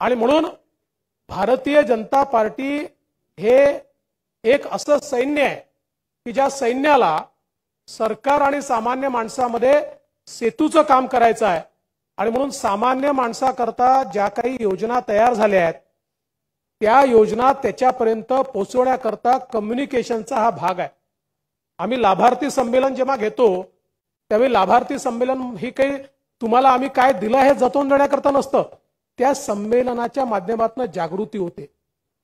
आणि म्हणून भारतीय जनता पार्टी हे एक असं सैन्य आहे की ज्या सैन्याला सरकार आणि सामान्य माणसामध्ये सेतूचं काम करायचं आहे आणि म्हणून सामान्य माणसाकरता ज्या काही योजना तयार झाल्या आहेत त्या योजना त्याच्यापर्यंत पोहोचवण्याकरता कम्युनिकेशनचा हा भाग आहे आम्ही लाभार्थी संमेलन जेव्हा घेतो त्यावेळी लाभार्थी संमेलन ही काही तुम्हाला आम्ही काय दिलं हे जतून देण्याकरता नसतं त्या संमेलनाच्या माध्यमातून जागृती होते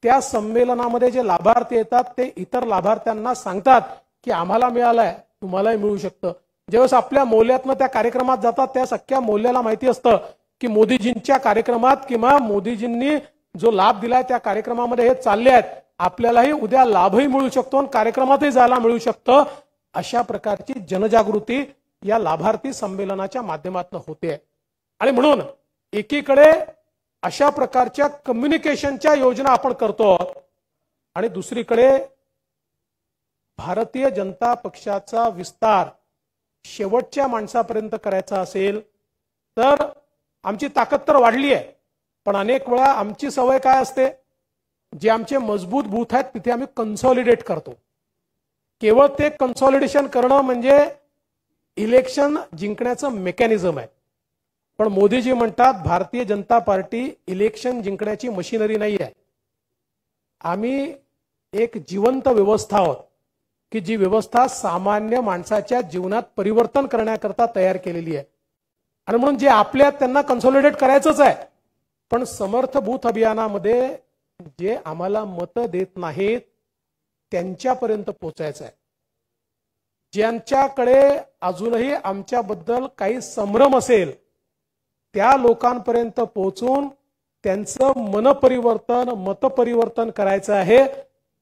त्या संमेलनामध्ये जे लाभार्थी येतात ते इतर लाभार्थ्यांना सांगतात की आम्हाला मिळालंय तुम्हालाही मिळू शकतं ज्यावेळेस आपल्या मौल्यातनं त्या कार्यक्रमात जातात त्या सख्या मौल्याला माहिती असतं की मोदीजींच्या कार्यक्रमात किंवा मोदीजींनी जो लाभ दिलाय त्या कार्यक्रमामध्ये हे चालले आहेत आपल्यालाही उद्या लाभही मिळू शकतो आणि कार्यक्रमातही जायला मिळू शकतं अशा प्रकारची जनजागृती या लाभार्थी संमेलनाच्या माध्यमातून होते आणि म्हणून एकीकडे अशा प्रकारच्या कम्युनिकेशनच्या योजना आपण करतो आणि दुसरीकडे भारतीय जनता पक्षाचा विस्तार शेवटच्या माणसापर्यंत करायचा असेल तर आमची ताकद तर वाढली आहे पण अनेक वेळा आमची सवय काय असते जे आमचे मजबूत बूथ आहेत तिथे आम्ही कन्सॉलिडेट करतो केवळ ते कन्सॉलिडेशन करणं म्हणजे इलेक्शन जिंकण्याचं मेकॅनिझम आहे पण मोदीजी म्हणतात भारतीय जनता पार्टी इलेक्शन जिंकण्याची मशिनरी नाही आहे आम्ही एक जिवंत व्यवस्था आहोत की जी व्यवस्था सामान्य माणसाच्या जीवनात परिवर्तन करण्याकरता तयार केलेली आहे आणि म्हणून जे आपल्या त्यांना कन्सॉलिडेट करायचंच आहे पण समर्थ बूथ अभियानामध्ये जे आम्हाला मतं देत नाहीत त्यांच्यापर्यंत पोचायचं आहे ज्यांच्याकडे अजूनही आमच्याबद्दल काही संभ्रम असेल त्या लोकांपर्यंत पोहोचून त्यांचं मनपरिवर्तन मतपरिवर्तन करायचं आहे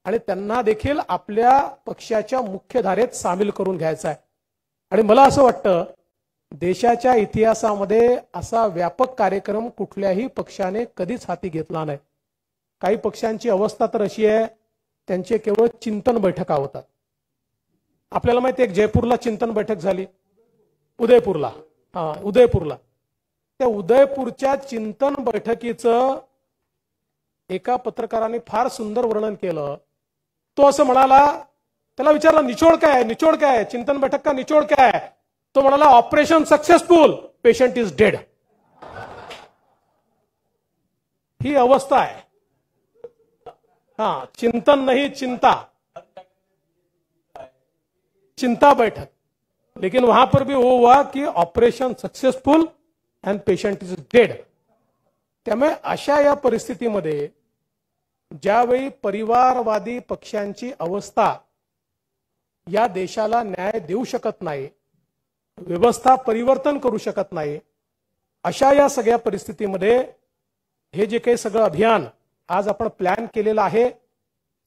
आणि त्यांना देखील आपल्या पक्षाच्या मुख्य धारेत सामील करून घ्यायचं आहे आणि मला असं वाटतं देशाच्या इतिहासामध्ये असा व्यापक कार्यक्रम कुठल्याही पक्षाने कधीच हाती घेतला नाही काही पक्षांची अवस्था तर अशी आहे त्यांचे केवळ चिंतन बैठका होतात आपल्याला माहिती आहे जयपूरला चिंतन बैठक झाली उदयपूरला हा उदयपूरला त्या उदयपूरच्या चिंतन बैठकीचं एका पत्रकाराने फार सुंदर वर्णन केलं तो असं म्हणाला त्याला विचारला निचोड काय निचोड काय चिंतन बैठक का निचोड काय तो म्हणाला operation successful patient is dead ही अवस्था आहे हा चिंतन नाही चिंता चिंता बैठक लेकिन वहां पर भी वो हुआ कि operation successful and patient is dead त्यामुळे अशा या परिस्थितीमध्ये ज्यावेळी परिवारवादी पक्षांची अवस्था या देशाला न्याय देऊ शकत नाही व्यवस्था परिवर्तन करू शकत नाही अशा या सगळ्या परिस्थितीमध्ये हे जे काही सगळं अभियान आज आपण प्लॅन केलेलं आहे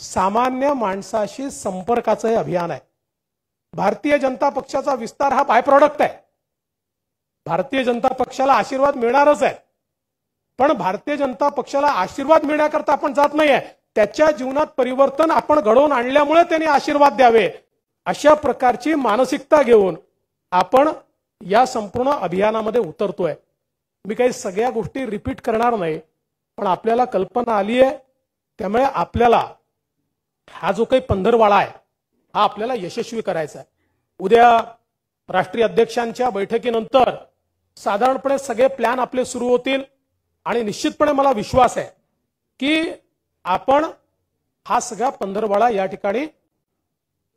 सामान्य माणसाशी संपर्काचं हे अभियान आहे भारतीय जनता पक्षाचा विस्तार हा बाय प्रॉडक्ट आहे भारतीय जनता पक्षाला आशीर्वाद मिळणारच आहे पण भारतीय जनता पक्षाला आशीर्वाद मिळण्याकरता आपण जात नाहीये त्याच्या जीवनात परिवर्तन आपण घडवून आणल्यामुळे त्यांनी आशीर्वाद द्यावे अशा प्रकारची मानसिकता घेऊन आपण या संपूर्ण अभियानामध्ये उतरतोय मी काही सगळ्या गोष्टी रिपीट करणार नाही पण आपल्याला कल्पना आली आहे त्यामुळे आपल्याला हा जो काही पंधरवाळा आहे हा आपल्याला यशस्वी करायचा आहे उद्या राष्ट्रीय अध्यक्षांच्या बैठकीनंतर साधारणपणे सगळे प्लॅन आपले सुरू होतील आणि निश्चितपणे मला विश्वास आहे की आपण हा सगळा पंधरवाडा या ठिकाणी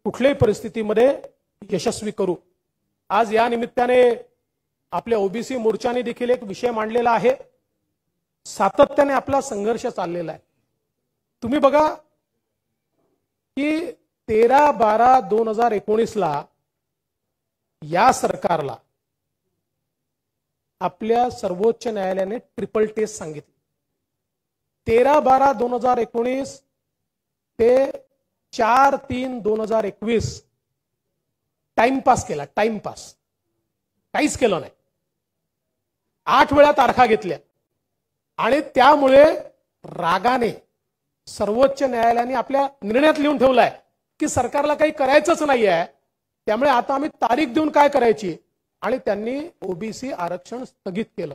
कुठल्याही परिस्थितीमध्ये यशस्वी करू आज या निमित्ताने आपल्या ओबीसी मोर्चाने देखील एक विषय मांडलेला आहे सातत्याने आपला संघर्ष चाललेला आहे तुम्ही बघा की तेरा बारा दोन हजार एकोणीसला या सरकारला आपल्या सर्वोच्च न्यायालयाने ट्रिपल टेस्ट सांगितली तेरा बारा दोन हजार एकोणीस ते चार तीन दोन हजार एकवीस टाइमपास केला टाइमपास काहीच केलं नाही आठ वेळा तारखा घेतल्या आणि त्यामुळे रागाने सर्वोच्च न्यायालयाने आपल्या निर्णयात लिहून ठेवलाय की सरकारला काही करायचंच नाही आहे त्यामुळे आता आम्ही तारीख देऊन काय करायची आणि त्यांनी ओबीसी आरक्षण स्थगित केलं